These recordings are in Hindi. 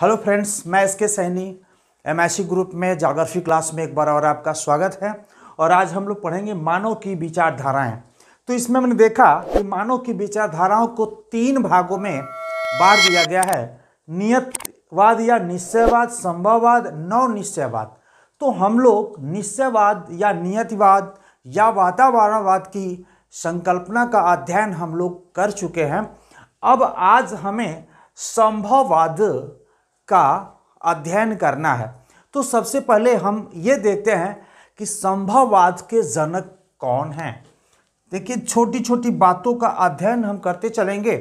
हेलो फ्रेंड्स मैं S K Saini M group में जोग्राफी क्लास में एक बार और आपका स्वागत है और आज हम लोग पढ़ेंगे मानव की विचारधाराएं तो इसमें मैंने देखा कि मानव की विचारधाराओं को तीन भागों में बांट दिया गया है नियतवाद या निश्चयवाद संभववाद नव निश्चयवाद तो हम लोग निश्चयवाद या नियतिवाद या वातावरणवाद की संकल्पना का अध्ययन हम लोग कर चुके हैं अब आज हमें संभववाद का अध्ययन करना है तो सबसे पहले हम ये देखते हैं कि संभववाद के जनक कौन हैं देखिए छोटी छोटी बातों का अध्ययन हम करते चलेंगे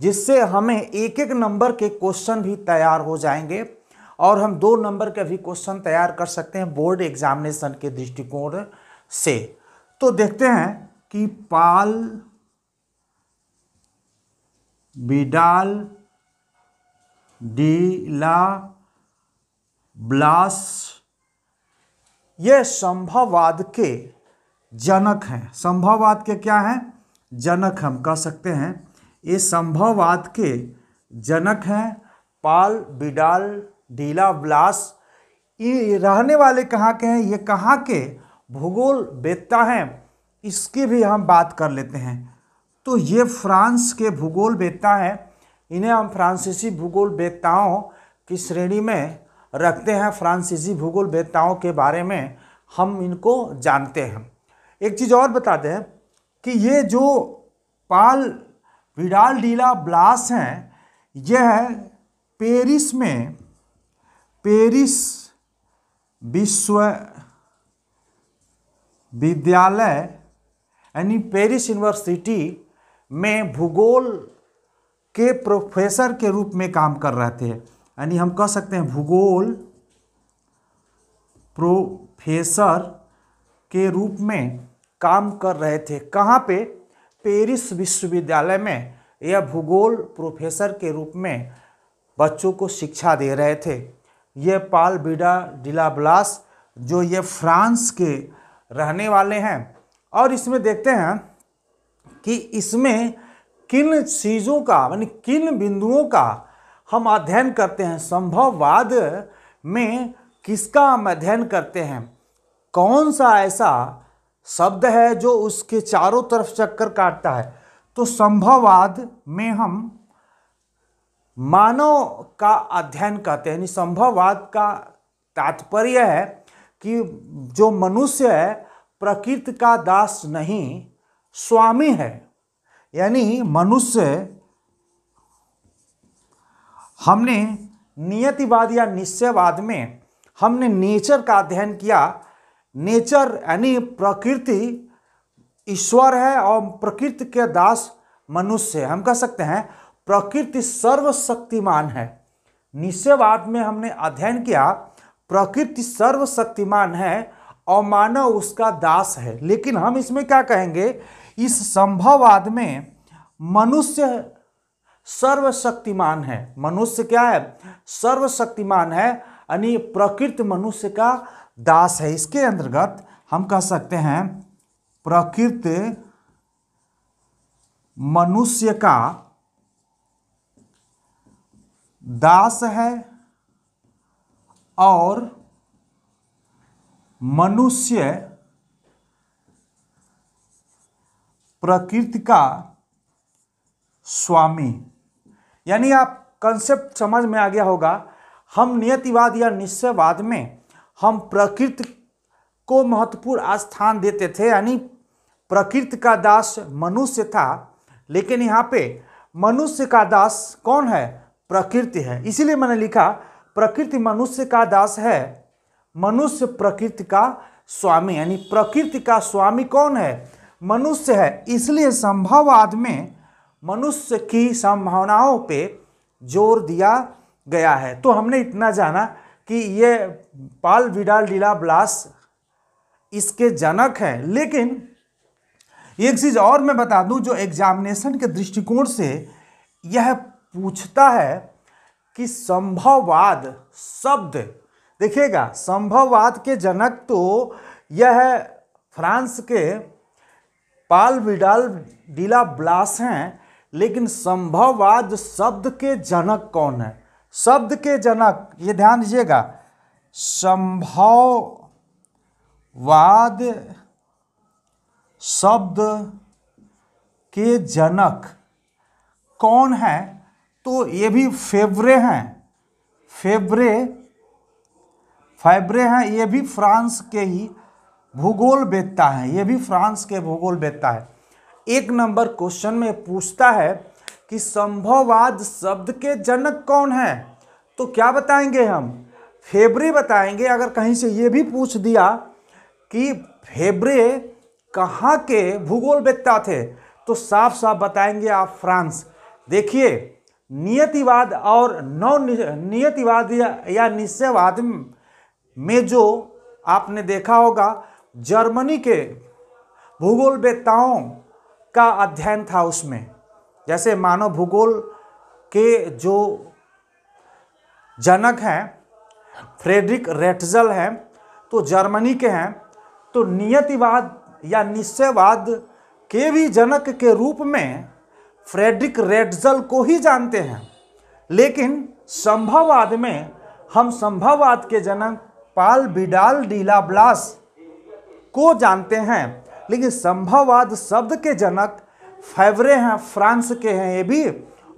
जिससे हमें एक एक नंबर के क्वेश्चन भी तैयार हो जाएंगे और हम दो नंबर के भी क्वेश्चन तैयार कर सकते हैं बोर्ड एग्जामिनेशन के दृष्टिकोण से तो देखते हैं कि पाल बिडाल डी ला ब्लास ये संभववाद के जनक हैं संभववाद के क्या हैं जनक हम कह सकते हैं ये संभववाद के जनक हैं पाल बिडाल डीला ब्लास ये रहने वाले कहाँ के हैं ये कहाँ के भूगोल वेत्ता हैं इसकी भी हम बात कर लेते हैं तो ये फ्रांस के भूगोल वेत्ता हैं इन्हें हम फ्रांसीसी भूगोल वेदताओं की श्रेणी में रखते हैं फ्रांसीसी भूगोल वेदताओं के बारे में हम इनको जानते हैं एक चीज़ और बता दें कि ये जो पाल विडाल डीला ब्लास हैं यह है पेरिस में पेरिस विश्व विद्यालय यानी पेरिस यूनिवर्सिटी में भूगोल के प्रोफेसर के रूप में काम कर रहे थे यानी हम कह सकते हैं भूगोल प्रोफेसर के रूप में काम कर रहे थे कहाँ पे पेरिस विश्वविद्यालय में यह भूगोल प्रोफेसर के रूप में बच्चों को शिक्षा दे रहे थे ये पाल बिडा डिलाब्लास जो ये फ्रांस के रहने वाले हैं और इसमें देखते हैं कि इसमें किन चीज़ों का मानी किन बिंदुओं का हम अध्ययन करते हैं संभववाद में किसका हम अध्ययन करते हैं कौन सा ऐसा शब्द है जो उसके चारों तरफ चक्कर काटता है तो संभववाद में हम मानव का अध्ययन करते हैं यानी संभववाद का तात्पर्य है कि जो मनुष्य है प्रकृति का दास नहीं स्वामी है यानी मनुष्य हमने नियतिवाद या निश्चयवाद में हमने नेचर का अध्ययन किया नेचर यानी प्रकृति ईश्वर है और प्रकृति के दास मनुष्य हम कह सकते हैं प्रकृति सर्वशक्तिमान है निश्चयवाद में हमने अध्ययन किया प्रकृति सर्वशक्तिमान है और मानव उसका दास है लेकिन हम इसमें क्या कहेंगे इस संभववाद में मनुष्य सर्वशक्तिमान है मनुष्य क्या है सर्वशक्तिमान है यानी प्रकृति मनुष्य का दास है इसके अंतर्गत हम कह सकते हैं प्रकृति मनुष्य का दास है और मनुष्य प्रकृति का स्वामी यानी आप कंसेप्ट समझ में आ गया होगा हम नियतिवाद या निश्चयवाद में हम प्रकृति को महत्वपूर्ण स्थान देते थे यानी प्रकृति का दास मनुष्य था लेकिन यहाँ पे मनुष्य का दास कौन है प्रकृति है इसीलिए मैंने लिखा प्रकृति मनुष्य का दास है मनुष्य प्रकृति का स्वामी यानी प्रकृति का स्वामी कौन है मनुष्य है इसलिए संभववाद में मनुष्य की संभावनाओं पे जोर दिया गया है तो हमने इतना जाना कि ये पाल विडाल डीला ब्लास इसके जनक हैं लेकिन एक चीज़ और मैं बता दूं जो एग्जामिनेशन के दृष्टिकोण से यह पूछता है कि संभववाद शब्द देखिएगा संभववाद के जनक तो यह फ्रांस के पाल विडाल डीला ब्लास हैं लेकिन संभववाद शब्द के जनक कौन है शब्द के जनक ये ध्यान दीजिएगा संभववाद शब्द के जनक कौन है तो ये भी फेवरे हैं फेवरे फेवरे हैं ये भी फ्रांस के ही भूगोल बेचता है ये भी फ्रांस के भूगोल बेचता है एक नंबर क्वेश्चन में पूछता है कि संभववाद शब्द के जनक कौन है तो क्या बताएंगे हम फेबरे बताएंगे अगर कहीं से ये भी पूछ दिया कि फेबरे कहाँ के भूगोल बेचता थे तो साफ साफ बताएंगे आप फ्रांस देखिए नियतिवाद और नौ नियतिवाद या, या निश्चयवाद में जो आपने देखा होगा जर्मनी के भूगोल वेताओं का अध्ययन था उसमें जैसे मानव भूगोल के जो जनक हैं फ्रेडरिक रेटजल हैं तो जर्मनी के हैं तो नियतिवाद या निश्चयवाद के भी जनक के रूप में फ्रेडरिक रेटजल को ही जानते हैं लेकिन संभववाद में हम संभववाद के जनक पाल बिडाल डीला ब्लास को जानते हैं लेकिन संभववाद शब्द के जनक फेवरे हैं फ्रांस के हैं ये भी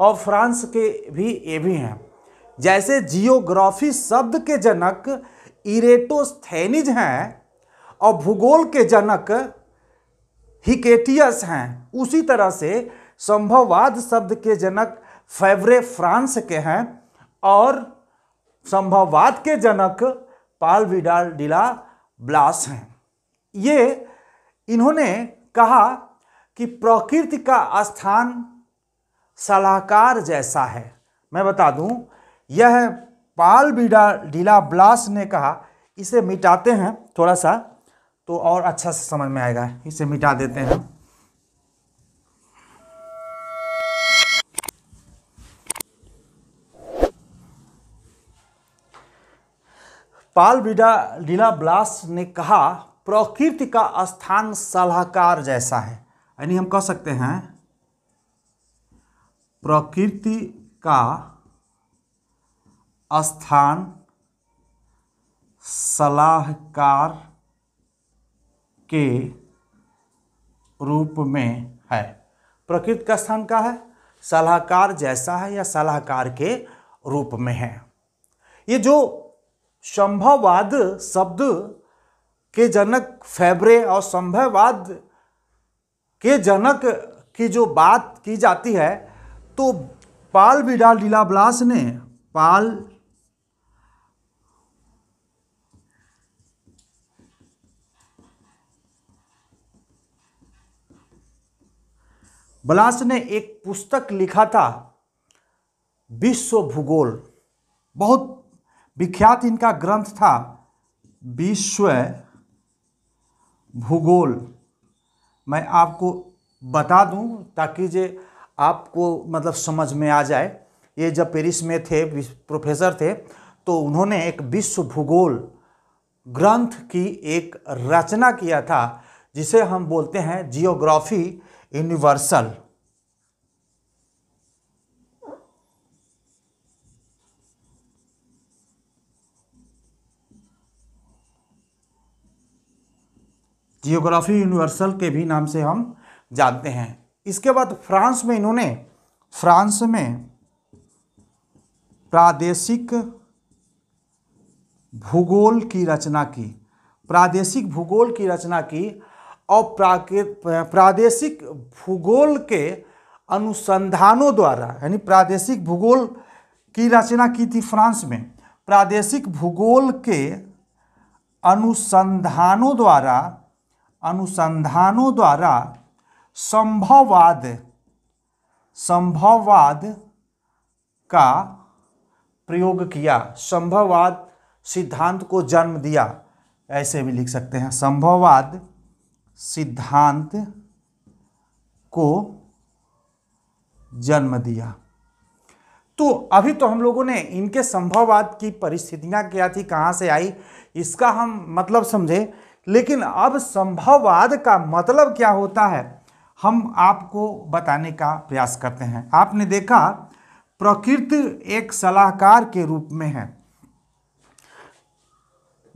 और फ्रांस के भी ये भी हैं जैसे जियोग्राफी शब्द के जनक इरेटोस्थेनिज हैं और भूगोल के जनक हिकेटियस हैं उसी तरह से संभववाद शब्द के जनक फेवरे फ्रांस के हैं और संभववाद के जनक पाल विडाल डिला ब्लास हैं ये इन्होंने कहा कि प्रकृति का स्थान सलाहकार जैसा है मैं बता दूं यह पाल बीडा डीला ब्लास ने कहा इसे मिटाते हैं थोड़ा सा तो और अच्छा से समझ में आएगा इसे मिटा देते हैं पाल बीडा डीला ब्लास ने कहा प्रकृति का स्थान सलाहकार जैसा है यानी हम कह सकते हैं प्रकृति का स्थान सलाहकार के रूप में है प्रकृति का स्थान का है सलाहकार जैसा है या सलाहकार के रूप में है ये जो संभववाद शब्द के जनक फेबरे और संभववाद के जनक की जो बात की जाती है तो पाल बिडा ब्लास ने पाल ब्लास ने एक पुस्तक लिखा था विश्व भूगोल बहुत विख्यात इनका ग्रंथ था विश्व भूगोल मैं आपको बता दूं ताकि जे आपको मतलब समझ में आ जाए ये जब पेरिस में थे प्रोफेसर थे तो उन्होंने एक विश्व भूगोल ग्रंथ की एक रचना किया था जिसे हम बोलते हैं जियोग्राफी यूनिवर्सल जियोग्राफी यूनिवर्सल के भी नाम से हम जानते हैं इसके बाद फ्रांस में इन्होंने फ्रांस में प्रादेशिक भूगोल की रचना की प्रादेशिक भूगोल की रचना की और प्रादेशिक भूगोल के अनुसंधानों द्वारा यानी प्रादेशिक भूगोल की रचना की थी फ्रांस में प्रादेशिक भूगोल के अनुसंधानों द्वारा अनुसंधानों द्वारा संभववाद संभववाद का प्रयोग किया संभववाद सिद्धांत को जन्म दिया ऐसे भी लिख सकते हैं संभववाद सिद्धांत को जन्म दिया तो अभी तो हम लोगों ने इनके संभववाद की परिस्थितियां क्या थी कहाँ से आई इसका हम मतलब समझे लेकिन अब संभववाद का मतलब क्या होता है हम आपको बताने का प्रयास करते हैं आपने देखा प्रकृति एक सलाहकार के रूप में है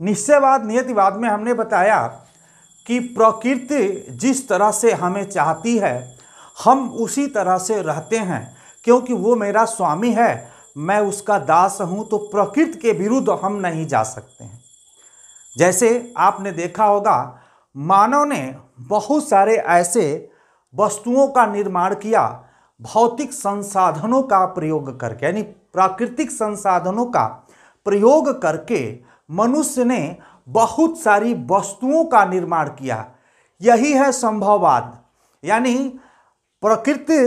निश्चयवाद नियतिवाद में हमने बताया कि प्रकृति जिस तरह से हमें चाहती है हम उसी तरह से रहते हैं क्योंकि वो मेरा स्वामी है मैं उसका दास हूँ तो प्रकृति के विरुद्ध हम नहीं जा सकते हैं जैसे आपने देखा होगा मानव ने बहुत सारे ऐसे वस्तुओं का निर्माण किया भौतिक संसाधनों का प्रयोग करके यानी प्राकृतिक संसाधनों का प्रयोग करके मनुष्य ने बहुत सारी वस्तुओं का निर्माण किया यही है संभववाद यानी प्रकृति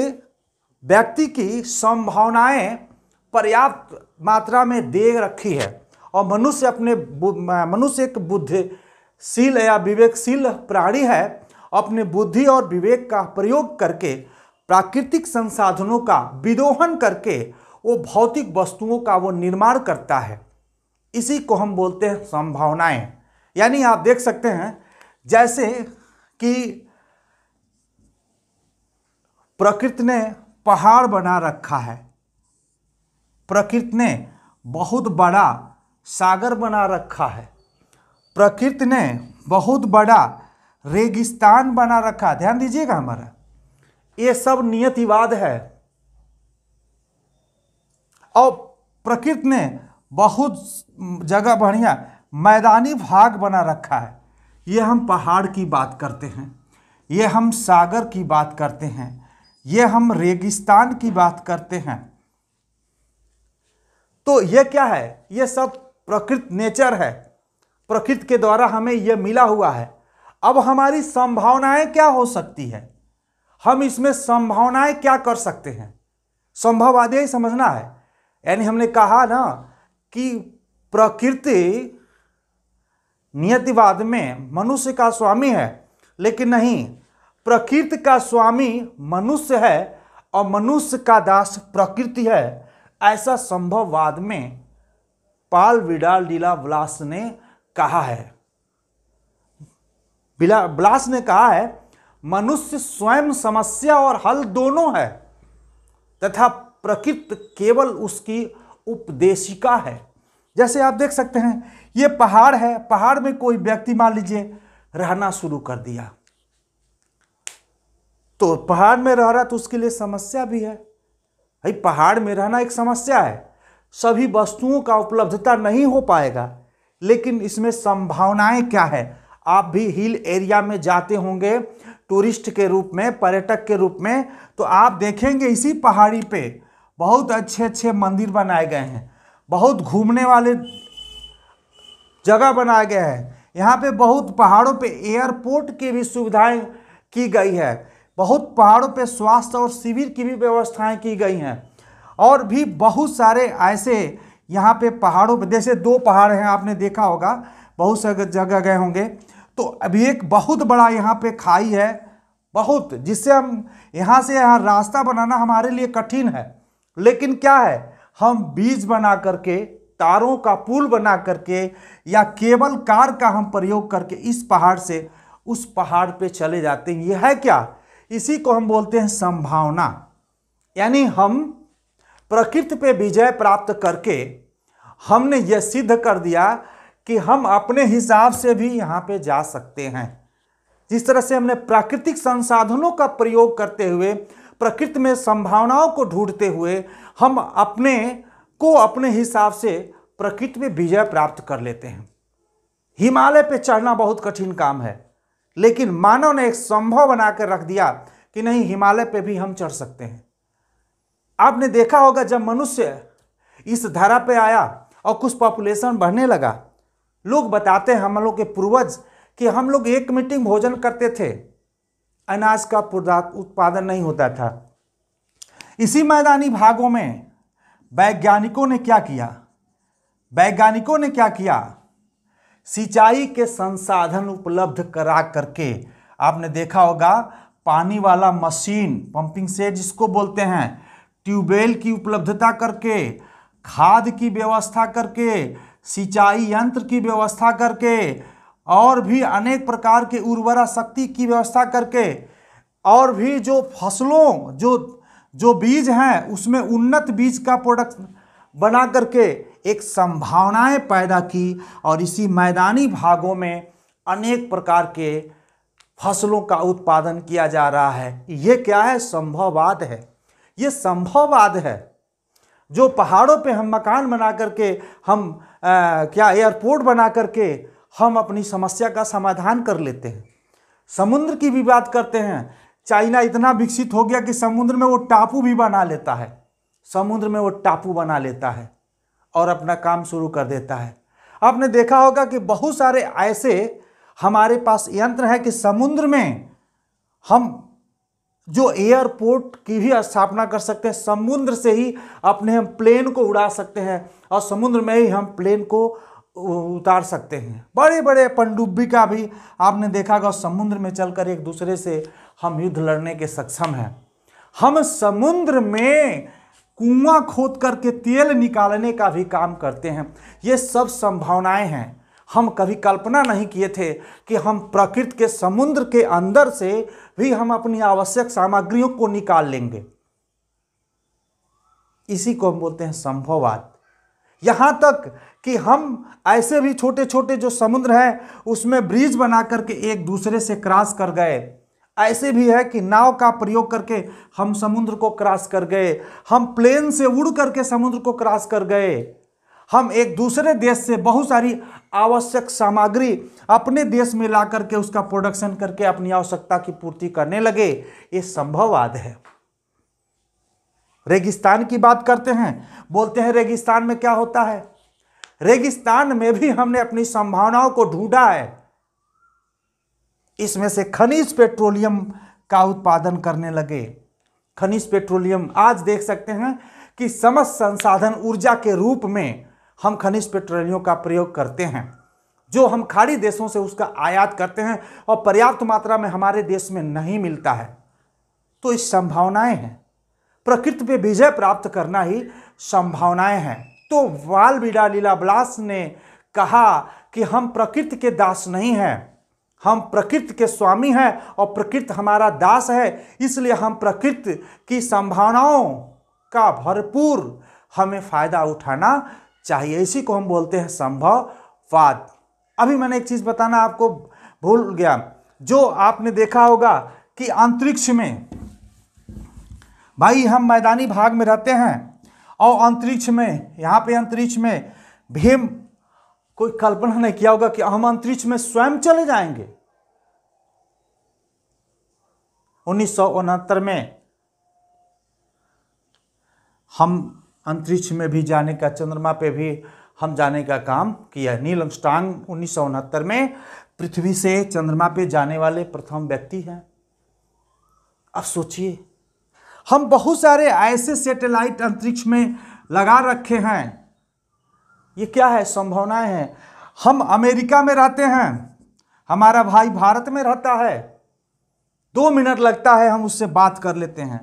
व्यक्ति की संभावनाएं पर्याप्त मात्रा में दे रखी है और मनुष्य अपने मनुष्य एक बुद्धिशील या विवेकशील प्राणी है अपने बुद्धि और विवेक का प्रयोग करके प्राकृतिक संसाधनों का विदोहन करके वो भौतिक वस्तुओं का वो निर्माण करता है इसी को हम बोलते हैं संभावनाएं यानी आप देख सकते हैं जैसे कि प्रकृति ने पहाड़ बना रखा है प्रकृति ने बहुत बड़ा सागर बना रखा है प्रकृति ने बहुत बड़ा रेगिस्तान बना रखा ध्यान दीजिएगा हमारा ये सब नियतिवाद है और प्रकृति ने बहुत जगह बढ़िया मैदानी भाग बना रखा है ये हम पहाड़ की बात करते हैं ये हम सागर की बात करते हैं ये हम रेगिस्तान की बात करते हैं तो ये क्या है ये सब प्रकृत नेचर है प्रकृति के द्वारा हमें यह मिला हुआ है अब हमारी संभावनाएं क्या हो सकती है हम इसमें संभावनाएं क्या कर सकते हैं संभववाद ही समझना है यानी हमने कहा ना कि प्रकृति नियतिवाद में मनुष्य का स्वामी है लेकिन नहीं प्रकृति का स्वामी मनुष्य है और मनुष्य का दास प्रकृति है ऐसा संभववाद में पाल विडाल डीला ब्लास ने कहा है ब्लास ने कहा है मनुष्य स्वयं समस्या और हल दोनों है तथा प्रकृति केवल उसकी उपदेशिका है जैसे आप देख सकते हैं ये पहाड़ है पहाड़ में कोई व्यक्ति मान लीजिए रहना शुरू कर दिया तो पहाड़ में रह रहा तो उसके लिए समस्या भी है भाई पहाड़ में रहना एक समस्या है सभी वस्तुओं का उपलब्धता नहीं हो पाएगा लेकिन इसमें संभावनाएं क्या है आप भी हिल एरिया में जाते होंगे टूरिस्ट के रूप में पर्यटक के रूप में तो आप देखेंगे इसी पहाड़ी पे बहुत अच्छे अच्छे मंदिर बनाए गए हैं बहुत घूमने वाले जगह बनाए गए हैं यहाँ पे बहुत पहाड़ों पे एयरपोर्ट की भी सुविधाएं की गई है बहुत पहाड़ों पे स्वास्थ्य और शिविर की भी व्यवस्थाएं की गई हैं और भी बहुत सारे ऐसे यहाँ पे पहाड़ों पर जैसे दो पहाड़ हैं आपने देखा होगा बहुत सारे जगह गए होंगे तो अभी एक बहुत बड़ा यहाँ पे खाई है बहुत जिससे हम यहाँ से यहाँ रास्ता बनाना हमारे लिए कठिन है लेकिन क्या है हम बीज बना करके तारों का पुल बना करके या केबल कार का हम प्रयोग करके इस पहाड़ से उस पहाड़ पे चले जाते हैं यह है क्या इसी को हम बोलते हैं संभावना यानी हम प्रकृति पे विजय प्राप्त करके हमने यह सिद्ध कर दिया कि हम अपने हिसाब से भी यहाँ पे जा सकते हैं जिस तरह से हमने प्राकृतिक संसाधनों का प्रयोग करते हुए प्रकृति में संभावनाओं को ढूंढते हुए हम अपने को अपने हिसाब से प्रकृति में विजय प्राप्त कर लेते हैं हिमालय पे चढ़ना बहुत कठिन काम है लेकिन मानव ने एक संभव बनाकर रख दिया कि नहीं हिमालय पे भी हम चढ़ सकते हैं आपने देखा होगा जब मनुष्य इस धारा पे आया और कुछ पॉपुलेशन बढ़ने लगा लोग बताते हैं हम लोग के पूर्वज कि हम लोग एक मीटिंग भोजन करते थे अनाज का उत्पादन नहीं होता था इसी मैदानी भागों में वैज्ञानिकों ने क्या किया वैज्ञानिकों ने क्या किया सिंचाई के संसाधन उपलब्ध करा करके आपने देखा होगा पानी वाला मशीन पंपिंग सेट जिसको बोलते हैं ट्यूबवेल की उपलब्धता करके खाद की व्यवस्था करके सिंचाई यंत्र की व्यवस्था करके और भी अनेक प्रकार के उर्वरा शक्ति की व्यवस्था करके और भी जो फसलों जो जो बीज हैं उसमें उन्नत बीज का प्रोडक्ट बना करके एक संभावनाएं पैदा की और इसी मैदानी भागों में अनेक प्रकार के फसलों का उत्पादन किया जा रहा है ये क्या है संभववाद है ये संभववाद है जो पहाड़ों पे हम मकान बना करके हम आ, क्या एयरपोर्ट बना करके हम अपनी समस्या का समाधान कर लेते हैं समुद्र की भी बात करते हैं चाइना इतना विकसित हो गया कि समुद्र में वो टापू भी बना लेता है समुद्र में वो टापू बना लेता है और अपना काम शुरू कर देता है आपने देखा होगा कि बहुत सारे ऐसे हमारे पास यंत्र हैं कि समुद्र में हम जो एयरपोर्ट की भी स्थापना कर सकते हैं समुद्र से ही अपने हम प्लेन को उड़ा सकते हैं और समुद्र में ही हम प्लेन को उतार सकते हैं बड़े बड़े पनडुब्बी का भी आपने देखा होगा समुद्र में चलकर एक दूसरे से हम युद्ध लड़ने के सक्षम हैं हम समुद्र में कुआं खोद करके तेल निकालने का भी काम करते हैं ये सब संभावनाएं हैं हम कभी कल्पना नहीं किए थे कि हम प्रकृति के समुद्र के अंदर से भी हम अपनी आवश्यक सामग्रियों को निकाल लेंगे इसी को हम बोलते हैं संभववाद यहां तक कि हम ऐसे भी छोटे छोटे जो समुद्र हैं उसमें ब्रिज बना करके एक दूसरे से क्रॉस कर गए ऐसे भी है कि नाव का प्रयोग करके हम समुद्र को क्रॉस कर गए हम प्लेन से उड़ करके समुद्र को क्रॉस कर गए हम एक दूसरे देश से बहुत सारी आवश्यक सामग्री अपने देश में ला करके उसका प्रोडक्शन करके अपनी आवश्यकता की पूर्ति करने लगे ये संभववाद है रेगिस्तान की बात करते हैं बोलते हैं रेगिस्तान में क्या होता है रेगिस्तान में भी हमने अपनी संभावनाओं को ढूंढा है इसमें से खनिज पेट्रोलियम का उत्पादन करने लगे खनिज पेट्रोलियम आज देख सकते हैं कि समस्त संसाधन ऊर्जा के रूप में हम खनिज पेट्रोलियम का प्रयोग करते हैं जो हम खाड़ी देशों से उसका आयात करते हैं और पर्याप्त मात्रा में हमारे देश में नहीं मिलता है तो इस संभावनाएं हैं प्रकृति पे विजय प्राप्त करना ही संभावनाएं हैं तो वाल बीड़ा लीला ब्लास ने कहा कि हम प्रकृति के दास नहीं हैं हम प्रकृति के स्वामी हैं और प्रकृति हमारा दास है इसलिए हम प्रकृति की संभावनाओं का भरपूर हमें फ़ायदा उठाना चाहिए इसी को हम बोलते हैं वाद अभी मैंने एक चीज़ बताना आपको भूल गया जो आपने देखा होगा कि अंतरिक्ष में भाई हम मैदानी भाग में रहते हैं और अंतरिक्ष में यहाँ पे अंतरिक्ष में भीम कोई कल्पना नहीं किया होगा कि हम अंतरिक्ष में स्वयं चले जाएंगे उन्नीस में हम अंतरिक्ष में भी जाने का चंद्रमा पे भी हम जाने का काम किया नील अंगस्टांग उन्नीस में पृथ्वी से चंद्रमा पे जाने वाले प्रथम व्यक्ति हैं अब सोचिए हम बहुत सारे ऐसे सैटेलाइट अंतरिक्ष में लगा रखे हैं ये क्या है संभावनाएं हैं हम अमेरिका में रहते हैं हमारा भाई भारत में रहता है दो मिनट लगता है हम उससे बात कर लेते हैं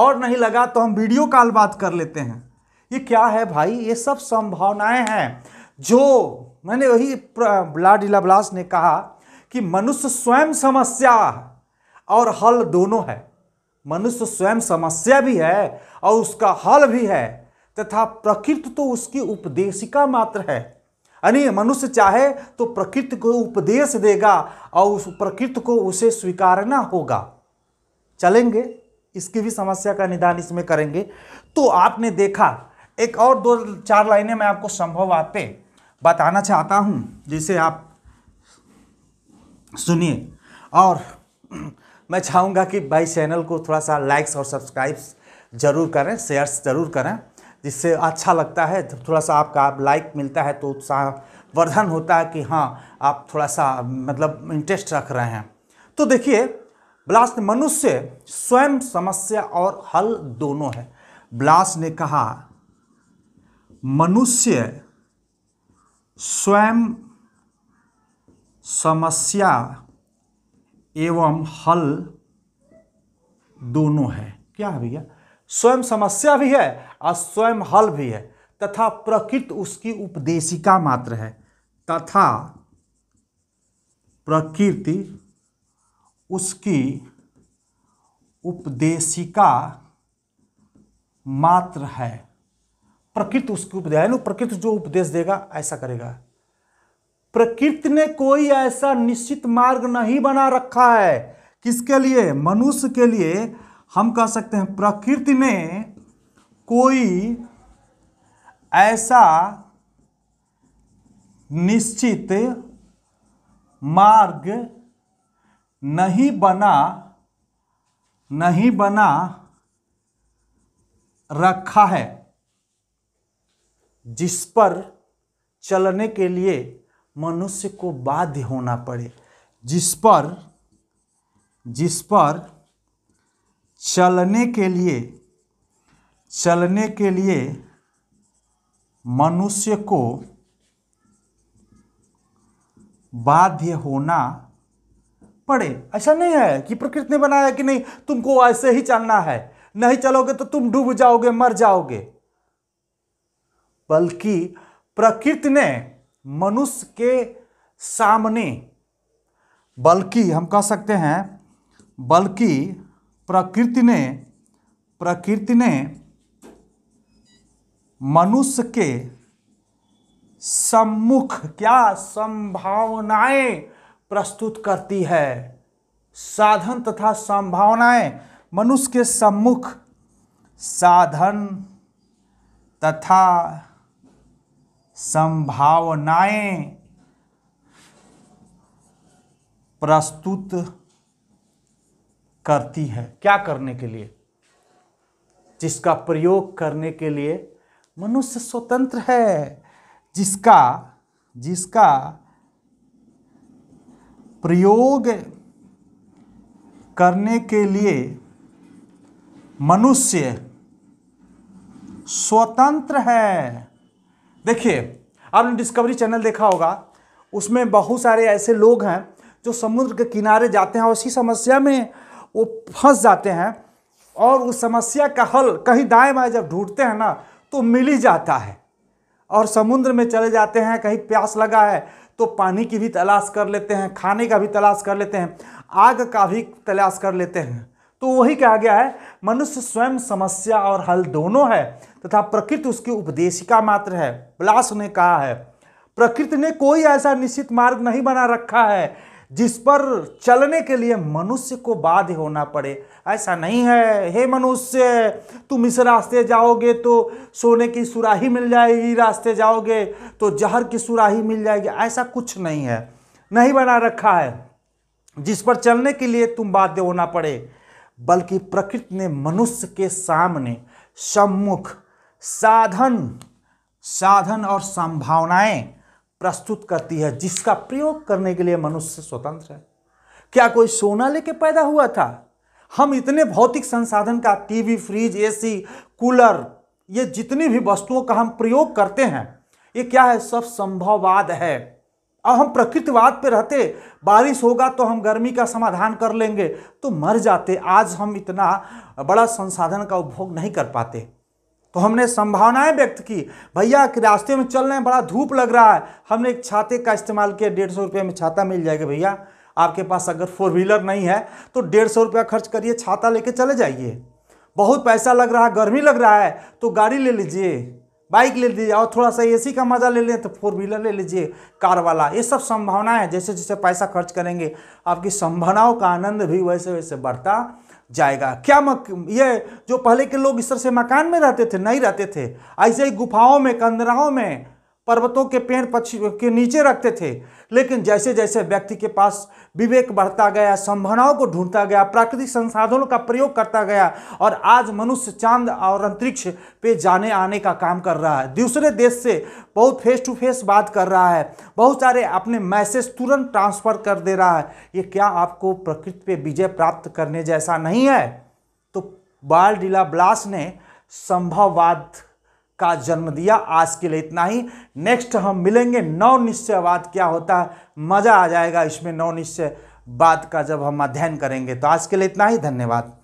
और नहीं लगा तो हम वीडियो कॉल बात कर लेते हैं ये क्या है भाई ये सब संभावनाएं हैं जो मैंने वही लाडीला ब्लास ने कहा कि मनुष्य स्वयं समस्या और हल दोनों है मनुष्य स्वयं समस्या भी है और उसका हल भी है तथा प्रकृति तो उसकी उपदेशिका मात्र है यानी मनुष्य चाहे तो प्रकृति को उपदेश देगा और उस प्रकृति को उसे स्वीकारना होगा चलेंगे इसकी भी समस्या का निदान इसमें करेंगे तो आपने देखा एक और दो चार लाइनें मैं आपको संभव आते बताना चाहता हूँ जिसे आप सुनिए और मैं चाहूँगा कि भाई चैनल को थोड़ा सा लाइक्स और सब्सक्राइब्स ज़रूर करें शेयर्स ज़रूर करें जिससे अच्छा लगता है थोड़ा सा आपका आप लाइक मिलता है तो उत्साह वर्धन होता है कि हाँ आप थोड़ा सा मतलब इंटरेस्ट रख रहे हैं तो देखिए ब्लास्ट मनुष्य स्वयं समस्या और हल दोनों है ब्लास्ट ने कहा मनुष्य स्वयं समस्या एवं हल दोनों है क्या है भैया स्वयं समस्या भी है और स्वयं हल भी है तथा प्रकृति उसकी उपदेशिका मात्र है तथा प्रकृति उसकी उपदेशिका मात्र है प्रकृति उसके उपदेश प्रकृति जो उपदेश देगा ऐसा करेगा प्रकृति ने कोई ऐसा निश्चित मार्ग नहीं बना रखा है किसके लिए मनुष्य के लिए हम कह सकते हैं प्रकृति ने कोई ऐसा निश्चित मार्ग नहीं बना नहीं बना रखा है जिस पर चलने के लिए मनुष्य को बाध्य होना पड़े जिस पर जिस पर चलने के लिए चलने के लिए मनुष्य को बाध्य होना पड़े ऐसा नहीं है कि प्रकृति ने बनाया कि नहीं तुमको ऐसे ही चलना है नहीं चलोगे तो तुम डूब जाओगे मर जाओगे बल्कि प्रकृति ने मनुष्य के सामने बल्कि हम कह सकते हैं बल्कि प्रकृति ने प्रकृति ने मनुष्य के सम्मुख क्या संभावनाएं प्रस्तुत करती है साधन तथा संभावनाएं मनुष्य के सम्मुख साधन तथा संभावनाएं प्रस्तुत करती है क्या करने के लिए जिसका प्रयोग करने के लिए मनुष्य स्वतंत्र है जिसका जिसका प्रयोग करने के लिए मनुष्य स्वतंत्र है देखिए आपने डिस्कवरी चैनल देखा होगा उसमें बहुत सारे ऐसे लोग हैं जो समुद्र के किनारे जाते हैं और उसी समस्या में वो फंस जाते हैं और उस समस्या का हल कहीं दाएं बाएं जब ढूंढते हैं ना तो मिल ही जाता है और समुद्र में चले जाते हैं कहीं प्यास लगा है तो पानी की भी तलाश कर लेते हैं खाने का भी तलाश कर लेते हैं आग का भी तलाश कर लेते हैं तो वही कहा गया है मनुष्य स्वयं समस्या और हल दोनों है तथा प्रकृति उसकी उपदेशिका मात्र है ब्लास ने कहा है प्रकृति ने कोई ऐसा निश्चित मार्ग नहीं बना रखा है जिस पर चलने के लिए मनुष्य को बाध्य होना पड़े ऐसा नहीं है हे मनुष्य तुम इस रास्ते जाओगे तो सोने की सुराही मिल जाएगी रास्ते जाओगे तो जहर की सुराही मिल जाएगी ऐसा कुछ नहीं है नहीं बना रखा है जिस पर चलने के लिए तुम बाध्य होना पड़े बल्कि प्रकृति ने मनुष्य के सामने सम्मुख साधन साधन और संभावनाएं प्रस्तुत करती है जिसका प्रयोग करने के लिए मनुष्य स्वतंत्र है क्या कोई सोना लेके पैदा हुआ था हम इतने भौतिक संसाधन का टीवी फ्रिज एसी कूलर ये जितनी भी वस्तुओं का हम प्रयोग करते हैं ये क्या है सब संभववाद है और हम प्रकृतिवाद पे रहते बारिश होगा तो हम गर्मी का समाधान कर लेंगे तो मर जाते आज हम इतना बड़ा संसाधन का उपभोग नहीं कर पाते तो हमने संभावनाएं व्यक्त की भैया कि रास्ते में चल रहे हैं बड़ा धूप लग रहा है हमने एक छाते का इस्तेमाल किया डेढ़ सौ रुपये में छाता मिल जाएगा भैया आपके पास अगर फोर व्हीलर नहीं है तो डेढ़ सौ रुपया खर्च करिए छाता लेके चले जाइए बहुत पैसा लग रहा है गर्मी लग रहा है तो गाड़ी ले लीजिए बाइक ले लीजिए और थोड़ा सा एसी का मज़ा ले लें तो फोर व्हीलर ले लीजिए कार वाला ये सब संभावनाएं हैं जैसे जैसे पैसा खर्च करेंगे आपकी संभावनाओं का आनंद भी वैसे वैसे बढ़ता जाएगा क्या मक ये जो पहले के लोग इस तरह से मकान में रहते थे नहीं रहते थे ऐसे ही गुफाओं में कंदराओं में पर्वतों के पेड़ पक्षी के नीचे रखते थे लेकिन जैसे जैसे व्यक्ति के पास विवेक बढ़ता गया संभावनाओं को ढूंढता गया प्राकृतिक संसाधनों का प्रयोग करता गया और आज मनुष्य चांद और अंतरिक्ष पे जाने आने का काम कर रहा है दूसरे देश से बहुत फेस टू फेस बात कर रहा है बहुत सारे अपने मैसेज तुरंत ट्रांसफ़र कर दे रहा है ये क्या आपको प्रकृति पर विजय प्राप्त करने जैसा नहीं है तो बाल डीला ब्लास ने संभववाद का जन्म दिया आज के लिए इतना ही नेक्स्ट हम मिलेंगे नौ बात क्या होता है मज़ा आ जाएगा इसमें नौ निश्चय बात का जब हम अध्ययन करेंगे तो आज के लिए इतना ही धन्यवाद